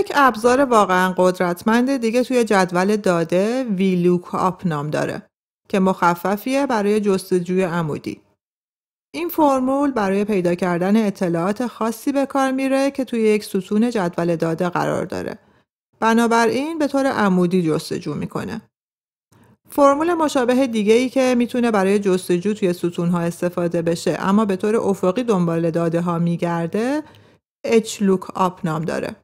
یک ابزار واقعا قدرتمند دیگه توی جدول داده ویلوک آپ نام داره که مخففیه برای جستجوی عمودی. این فرمول برای پیدا کردن اطلاعات خاصی به کار میره که توی یک ستون جدول داده قرار داره. بنابراین به طور عمودی جستجو میکنه. فرمول مشابه دیگه ای که میتونه برای جستجو توی ستون ها استفاده بشه اما به طور افقی دنبال داده ها میگرده لوک آپ نام داره.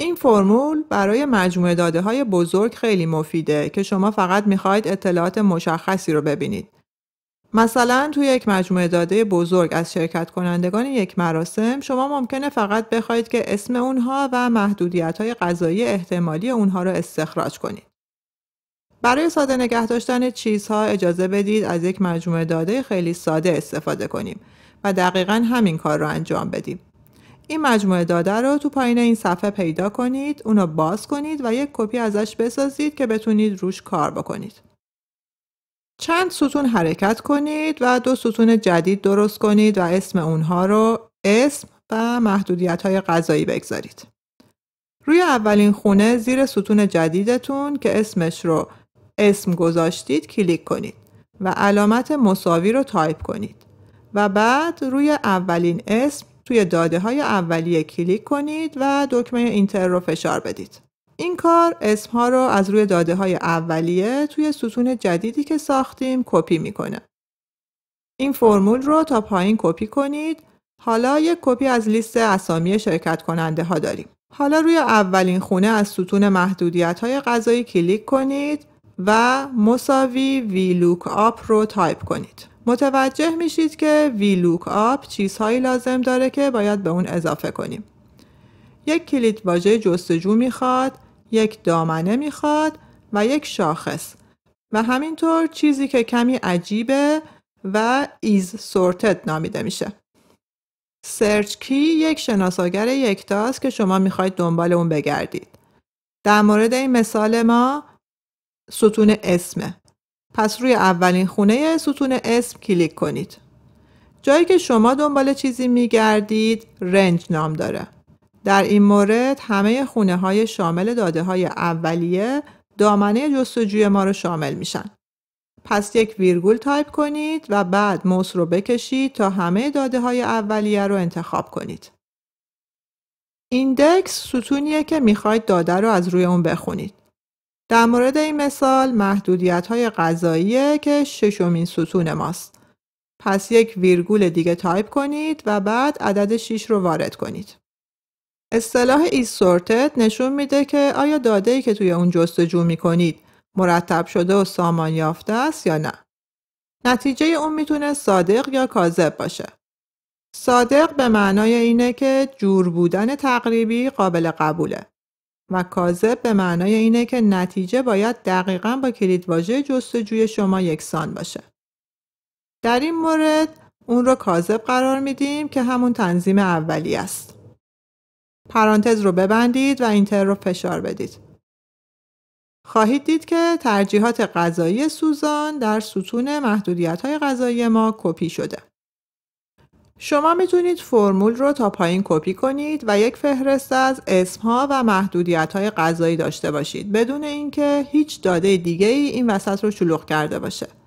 این فرمول برای مجموعه های بزرگ خیلی مفیده که شما فقط میخواید اطلاعات مشخصی رو ببینید. مثلا توی یک مجموعه داده بزرگ از شرکت کنندگان یک مراسم شما ممکنه فقط بخواید که اسم اونها و محدودیت های غذایی احتمالی اونها رو استخراج کنید. برای ساده نگه داشتن چیزها اجازه بدید از یک مجموعه داده خیلی ساده استفاده کنیم و دقیقا همین کار رو انجام بدیم. این مجموعه داده رو تو پایین این صفحه پیدا کنید اونو باز کنید و یک کپی ازش بسازید که بتونید روش کار بکنید چند ستون حرکت کنید و دو ستون جدید درست کنید و اسم اونها رو اسم و محدودیت های غذایی بگذارید روی اولین خونه زیر ستون جدیدتون که اسمش رو اسم گذاشتید کلیک کنید و علامت مساوی رو تایپ کنید و بعد روی اولین اسم توی داده های اولیه کلیک کنید و دکمه اینتر رو فشار بدید. این کار ها رو از روی داده های اولیه توی ستون جدیدی که ساختیم کپی میکنه. این فرمول رو تا پایین کپی کنید. حالا یک کپی از لیست اسامی شرکت کننده ها داریم. حالا روی اولین خونه از ستون محدودیت های غذایی کلیک کنید و مساوی وی لوک آپ رو تایپ کنید. متوجه میشید که ویلوک آپ چیزهایی لازم داره که باید به اون اضافه کنیم. یک کلید واژه جستجو میخواد، یک دامنه میخواد و یک شاخص و همینطور چیزی که کمی عجیبه و ایز سورتد نامیده میشه. سرچ کی یک شناساگر یکتاست که شما میخواید دنبال اون بگردید. در مورد این مثال ما ستون اسمه پس روی اولین خونه ستون اسم کلیک کنید. جایی که شما دنبال چیزی می گردید رنج نام داره. در این مورد همه خونه های شامل داده های اولیه دامنه جستجوی ما رو شامل میشن. پس یک ویرگول تایپ کنید و بعد موس رو بکشید تا همه داده های اولیه رو انتخاب کنید. ایندکس ستونیه که میخواید داده رو از روی اون بخونید. در مورد این مثال محدودیت های قضاییه که ششمین ستون ماست. پس یک ویرگول دیگه تایپ کنید و بعد عدد 6 رو وارد کنید. اصطلاح ای sorted نشون میده که آیا داده ای که توی اون جستجو می کنید مرتب شده و سامان یافته است یا نه. نتیجه اون میتونه صادق یا کاذب باشه. صادق به معنای اینه که جور بودن تقریبی قابل قبوله. و کاذب به معنای اینه که نتیجه باید دقیقا با کلیدواژه جستجوی شما یکسان باشه. در این مورد اون رو کاذب قرار میدیم که همون تنظیم اولی است. پرانتز رو ببندید و اینتر رو فشار بدید. خواهید دید که ترجیحات غذایی سوزان در ستون محدودیت های غذایی ما کپی شده. شما میتونید فرمول رو تا پایین کپی کنید و یک فهرست از اسمها و محدودیت های غذایی داشته باشید بدون اینکه هیچ داده دیگه ای این وسط رو شلوغ کرده باشه.